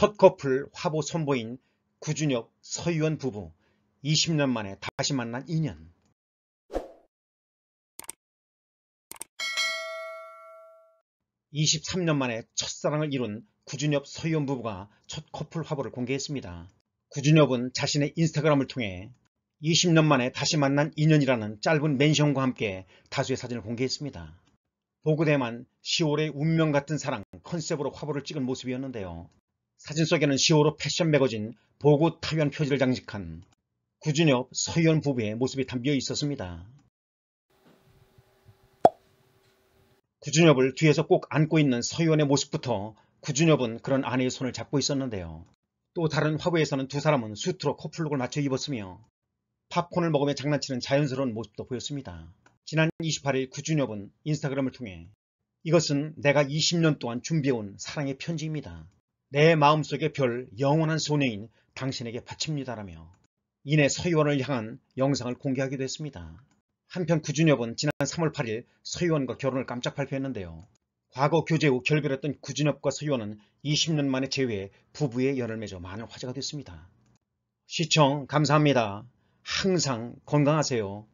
첫 커플 화보 선보인 구준혁 서유원 부부 20년 만에 다시 만난 인연 2 3년 만에 첫사랑을 이룬 구준엽 서희원 부부가 첫 커플 화보를 공개했습니다. 구준엽은 자신의 인스타그램을 통해 2 0년 만에 다시 만난 인연이라는 짧은 멘션과 함께 다수의 사진을 공개했습니다. 보그대만 10월의 운명 같은 사랑 컨셉으로 화보를 찍은 모습이었는데요. 사진 속에는 시오로 패션 매거진 보고 타연 표지를 장식한 구준엽 서원 부부의 모습이 담겨 있었습니다. 구준엽을 뒤에서 꼭 안고 있는 서원의 모습부터 구준엽은 그런 아내의 손을 잡고 있었는데요. 또 다른 화보에서는 두 사람은 수트로 커플룩을 맞춰 입었으며 팝콘을 먹으며 장난치는 자연스러운 모습도 보였습니다. 지난 28일 구준엽은 인스타그램을 통해 이것은 내가 20년 동안 준비해온 사랑의 편지입니다. 내 마음속의 별 영원한 소녀인 당신에게 바칩니다라며 이내 서희원을 향한 영상을 공개하기도 했습니다. 한편 구준엽은 지난 3월 8일 서희원과 결혼을 깜짝 발표했는데요. 과거 교제 후 결별했던 구준엽과 서희원은 20년 만에 재회해 부부의 연을 맺어 많은 화제가 됐습니다. 시청 감사합니다. 항상 건강하세요.